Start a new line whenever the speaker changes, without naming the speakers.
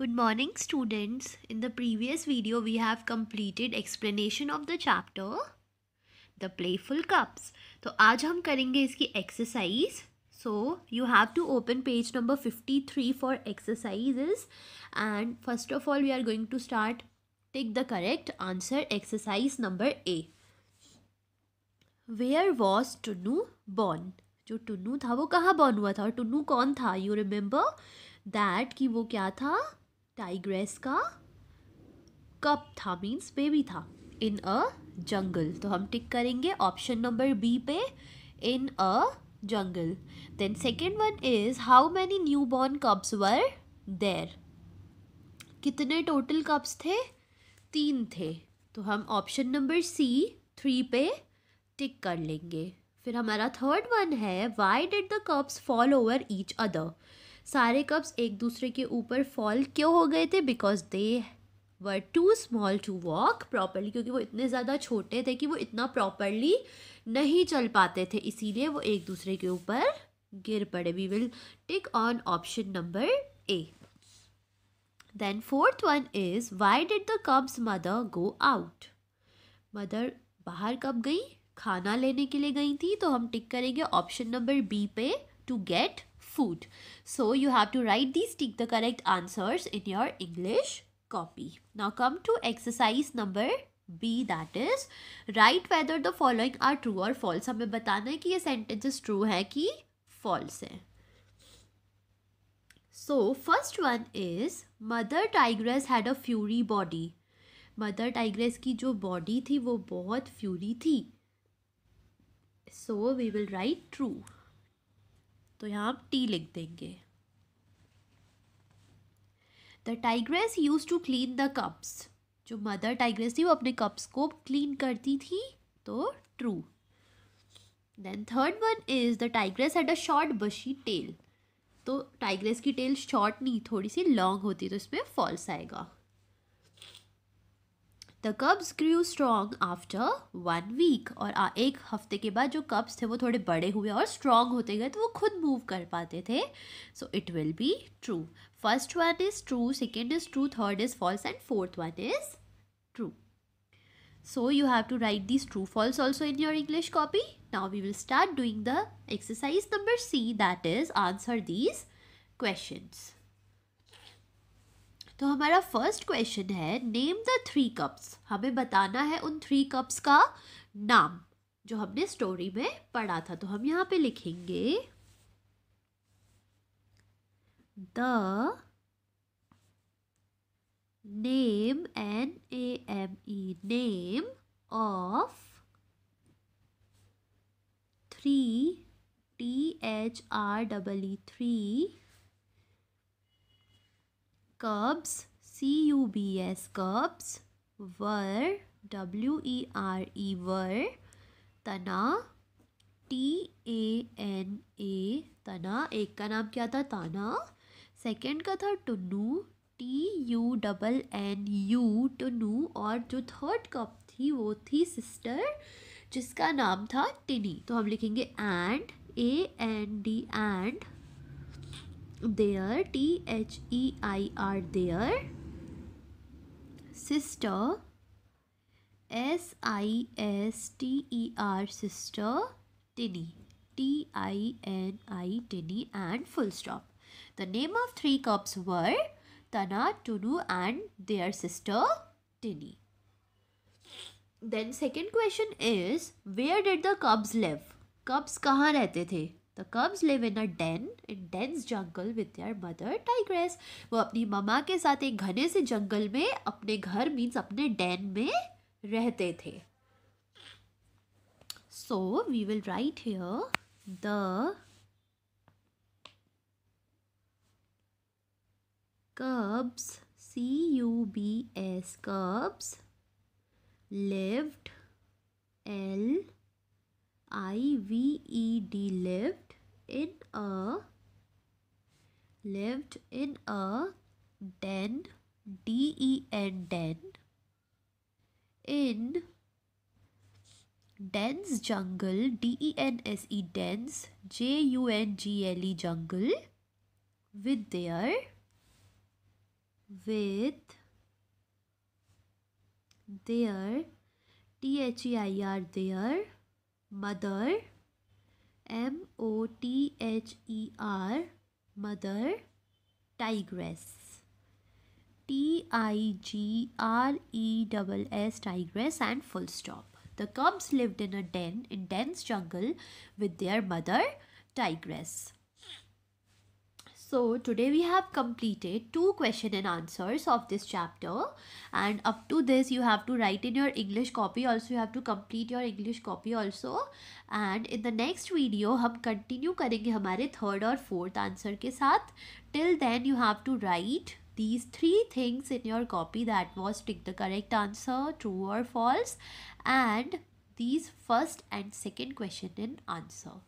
Good morning students. In the previous video we have completed explanation of the chapter The Playful Cups. तो आज हम करेंगे इसकी exercise. So you have to open page number 53 for exercises and first of all we are going to start take the correct answer exercise number A. Where was Tunu born? जो टुन्नू था वो कहाँ born हुआ था और टुन्नू कौन था you remember that कि वो क्या था टाइग्रेस का कप था मीन्स बेबी था इन अ जंगल तो हम टिक करेंगे ऑप्शन नंबर बी पे in a jungle then second one is how many new born cubs were there कितने टोटल कप्स थे तीन थे तो हम ऑप्शन नंबर सी थ्री पे टिक कर लेंगे फिर हमारा थर्ड वन है why did the cubs fall over each other सारे कप्स एक दूसरे के ऊपर फॉल क्यों हो गए थे because they were too small to walk properly क्योंकि वो इतने ज़्यादा छोटे थे कि वो इतना प्रॉपरली नहीं चल पाते थे इसीलिए वो एक दूसरे के ऊपर गिर पड़े we will tick on option number A then fourth one is why did the cubs mother go out mother बाहर कब गई खाना लेने के लिए गई थी तो हम टिक करेंगे ऑप्शन नंबर बी पे to get food. So you have to write these tick the correct answers in your English copy. Now come to exercise number B that is write whether the following are true or false. हमें बताना है कि ये sentences true है कि false है. So first one is mother tigress had a fury body. Mother tigress की जो body थी वो बहुत fury थी. So we will write true. तो यहाँ आप टी लिख देंगे the tigress used to clean the cubs जो मदर टाइग्रेस थी वो अपने कप्स को क्लीन करती थी तो true then third one is the tigress had a short bushy tail तो टाइग्रेस की टेल शॉर्ट नहीं थोड़ी सी लॉन्ग होती तो इसमें फॉल्स आएगा the cubs grew strong after one week और एक हफ्ते के बाद जो कब्स थे वो थोड़े बड़े हुए और स्ट्रॉन्ग होते गए तो वो खुद मूव कर पाते थे so it will be true first one is true second is true third is false and fourth one is true so you have to write this true false also in your English copy now we will start doing the exercise number C that is answer these question तो हमारा first question है name the three cubs हमें बताना है उन three cups का नाम जो हमने स्टोरी में पढ़ा था तो हम यहाँ पे लिखेंगे the name N A M E name of three T H R double E three curbs C U B S curbs were W E R E were Tana T A N A Tana एक का नाम क्या था ताना second का था Tunu T U double N U Tunu और जो थर्ड कप थी वो थी सिस्टर जिसका नाम था टिनी तो हम लिखेंगे and A N D and their T H E I R their sister S I S T E R sister Tinny T I N I Tinny and full stop. The name of three cubs were Tana, Tunu and their sister Tinny. Then second question is where did the cubs live? Cubs कहाँ रहते थे? The cubs live in a den in dense jungle with their mother tigress. वो अपनी मामा के साथ एक घने से जंगल में अपने घर मीन्स अपने डैन में रहते थे So we will write here the cubs c u b s cubs lived l i v e d lived in a lived in a den D E N den in dense jungle D E N S E dense J U N G L E jungle with their with their T H E I R their mother M O T H E R mother tigress T I G R E S S tigress and full stop the cubs lived in a den in dense jungle with their mother tigress so today we have completed two question and answers of this chapter and up to this you have to write in your English copy also you have to complete your English copy also and in the next video will continue with our third or fourth answer के till then you have to write these three things in your copy that was tick the correct answer true or false and these first and second question and answer.